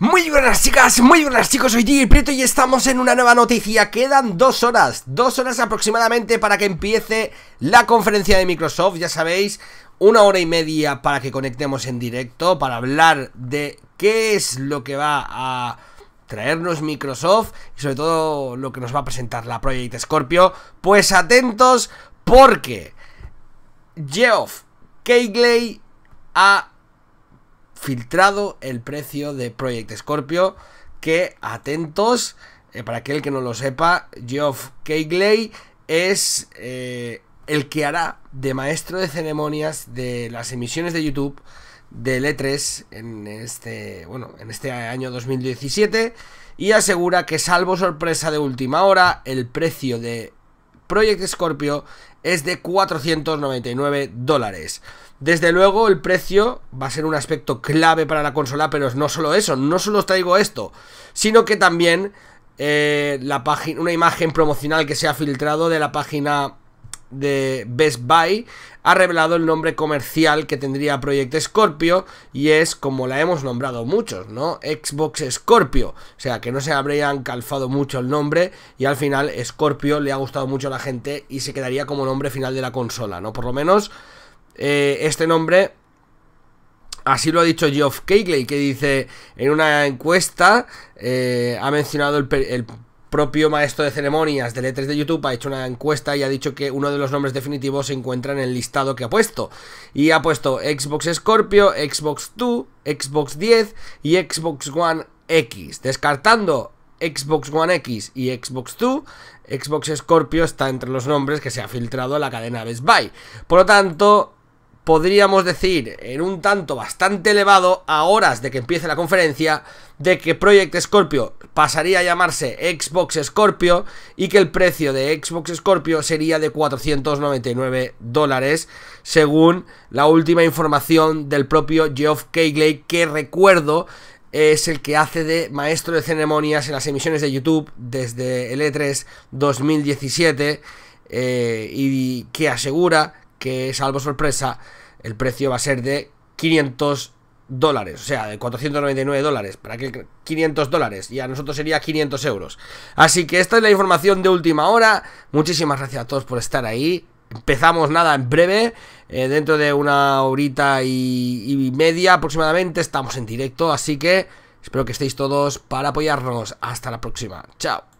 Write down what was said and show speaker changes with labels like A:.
A: Muy buenas chicas, muy buenas chicos, soy Gigi Prieto y estamos en una nueva noticia Quedan dos horas, dos horas aproximadamente para que empiece la conferencia de Microsoft Ya sabéis, una hora y media para que conectemos en directo Para hablar de qué es lo que va a traernos Microsoft Y sobre todo lo que nos va a presentar la Project Scorpio Pues atentos porque Geoff Keighley ha filtrado el precio de Project Scorpio, que atentos, eh, para aquel que no lo sepa, Geoff Keighley es eh, el que hará de maestro de ceremonias de las emisiones de YouTube del E3 en este, bueno, en este año 2017 y asegura que salvo sorpresa de última hora, el precio de Project Scorpio es de 499 dólares. Desde luego el precio va a ser un aspecto clave para la consola, pero no solo eso, no solo os traigo esto, sino que también eh, la una imagen promocional que se ha filtrado de la página de Best Buy ha revelado el nombre comercial que tendría Project Scorpio y es como la hemos nombrado muchos, ¿no? Xbox Scorpio. O sea, que no se habrían calfado mucho el nombre y al final Scorpio le ha gustado mucho a la gente y se quedaría como nombre final de la consola, ¿no? Por lo menos eh, este nombre Así lo ha dicho Geoff Keighley, que dice en una encuesta, eh, ha mencionado el, propio maestro de ceremonias de letras de YouTube ha hecho una encuesta y ha dicho que uno de los nombres definitivos se encuentra en el listado que ha puesto. Y ha puesto Xbox Scorpio, Xbox 2, Xbox 10 y Xbox One X. Descartando Xbox One X y Xbox 2, Xbox Scorpio está entre los nombres que se ha filtrado a la cadena Best Buy. Por lo tanto, podríamos decir, en un tanto bastante elevado, a horas de que empiece la conferencia, de que Project Scorpio pasaría a llamarse Xbox Scorpio y que el precio de Xbox Scorpio sería de 499 dólares, según la última información del propio Geoff Keighley, que recuerdo es el que hace de maestro de ceremonias en las emisiones de YouTube desde el E3 2017 eh, y que asegura que, salvo sorpresa, el precio va a ser de 500 dólares, o sea, de 499 dólares, para que 500 dólares, y a nosotros sería 500 euros. Así que esta es la información de última hora, muchísimas gracias a todos por estar ahí, empezamos nada en breve, eh, dentro de una horita y, y media aproximadamente estamos en directo, así que espero que estéis todos para apoyarnos, hasta la próxima, chao.